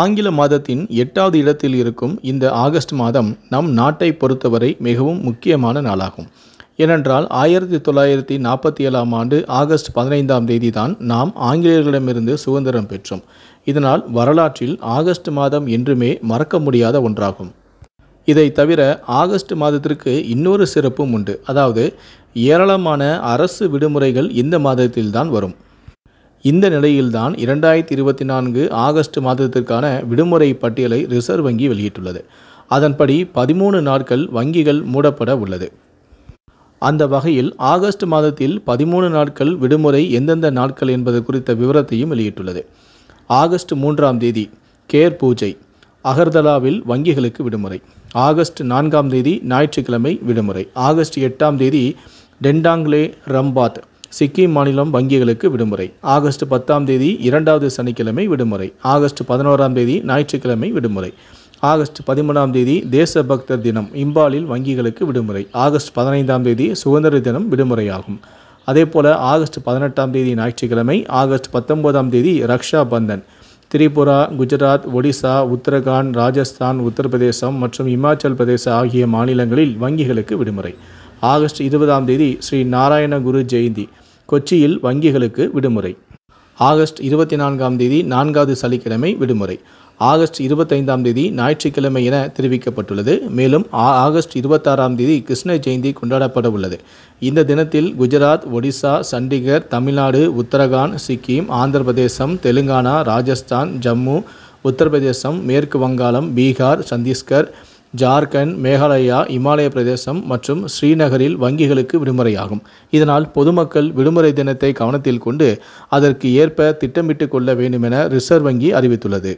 ஆங்கில மாதத்தின் எட்டாவது இடத்தில் இருக்கும் இந்த ஆகஸ்ட் மாதம் நம் நாட்டை பொறுத்தவரை மிகவும் முக்கியமான நாளாகும் ஏனென்றால் ஆயிரத்தி தொள்ளாயிரத்தி நாற்பத்தி ஏழாம் ஆண்டு ஆகஸ்ட் பதினைந்தாம் தேதி தான் நாம் ஆங்கிலேயர்களிடமிருந்து சுதந்திரம் பெற்றோம் இதனால் வரலாற்றில் ஆகஸ்ட் மாதம் என்றுமே மறக்க முடியாத ஒன்றாகும் இதை தவிர ஆகஸ்ட் மாதத்திற்கு இன்னொரு சிறப்பும் உண்டு அதாவது ஏராளமான அரசு விடுமுறைகள் இந்த மாதத்தில்தான் வரும் இந்த நிலையில்தான் இரண்டாயிரத்தி இருபத்தி நான்கு ஆகஸ்ட் மாதத்திற்கான விடுமுறை பட்டியலை ரிசர்வ் வங்கி வெளியிட்டுள்ளது அதன்படி பதிமூணு நாட்கள் வங்கிகள் மூடப்பட உள்ளது அந்த வகையில் ஆகஸ்ட் மாதத்தில் பதிமூணு நாட்கள் விடுமுறை எந்தெந்த நாட்கள் என்பது குறித்த விவரத்தையும் வெளியிட்டுள்ளது ஆகஸ்ட் மூன்றாம் தேதி கேர் பூஜை அகர்தலாவில் வங்கிகளுக்கு விடுமுறை ஆகஸ்ட் நான்காம் தேதி ஞாயிற்றுக்கிழமை விடுமுறை ஆகஸ்ட் எட்டாம் தேதி டெண்டாங்லே ரம்பாத் சிக்கிம் மாநிலம் வங்கிகளுக்கு விடுமுறை ஆகஸ்ட் பத்தாம் தேதி இரண்டாவது சனிக்கிழமை விடுமுறை ஆகஸ்ட் பதினோராம் தேதி ஞாயிற்றுக்கிழமை விடுமுறை ஆகஸ்ட் பதிமூணாம் தேதி தேசபக்தர் தினம் இம்பாலில் வங்கிகளுக்கு விடுமுறை ஆகஸ்ட் பதினைந்தாம் தேதி சுதந்திர தினம் விடுமுறையாகும் அதே போல் ஆகஸ்ட் பதினெட்டாம் தேதி ஞாயிற்றுக்கிழமை ஆகஸ்ட் பத்தொன்பதாம் தேதி ரக்ஷா பந்தன் திரிபுரா குஜராத் ஒடிசா உத்தரகாண்ட் ராஜஸ்தான் உத்தரப்பிரதேசம் மற்றும் இமாச்சல் பிரதேச ஆகிய மாநிலங்களில் வங்கிகளுக்கு விடுமுறை ஆகஸ்ட் இருபதாம் தேதி ஸ்ரீ நாராயண குரு ஜெயந்தி கொச்சியில் வங்கிகளுக்கு விடுமுறை ஆகஸ்ட் இருபத்தி நான்காம் தேதி நான்காவது சனிக்கிழமை விடுமுறை ஆகஸ்ட் இருபத்தைந்தாம் தேதி ஞாயிற்றுக்கிழமை என தெரிவிக்கப்பட்டுள்ளது மேலும் ஆகஸ்ட் இருபத்தாறாம் தேதி கிருஷ்ண ஜெயந்தி கொண்டாடப்பட உள்ளது இந்த தினத்தில் குஜராத் ஒடிசா சண்டிகர் தமிழ்நாடு உத்தரகாண்ட் சிக்கிம் ஆந்திர பிரதேசம் தெலுங்கானா ராஜஸ்தான் ஜம்மு உத்தரப்பிரதேசம் மேற்கு வங்காளம் பீகார் சத்தீஸ்கர் ஜார்க்கண்ட் மேகாலயா இமாலய பிரதேசம் மற்றும் ஸ்ரீநகரில் வங்கிகளுக்கு விடுமுறையாகும் இதனால் பொதுமக்கள் விடுமுறை தினத்தை கவனத்தில் கொண்டு அதற்கு ஏற்ப திட்டமிட்டு கொள்ள வேண்டுமென ரிசர்வ் வங்கி அறிவித்துள்ளது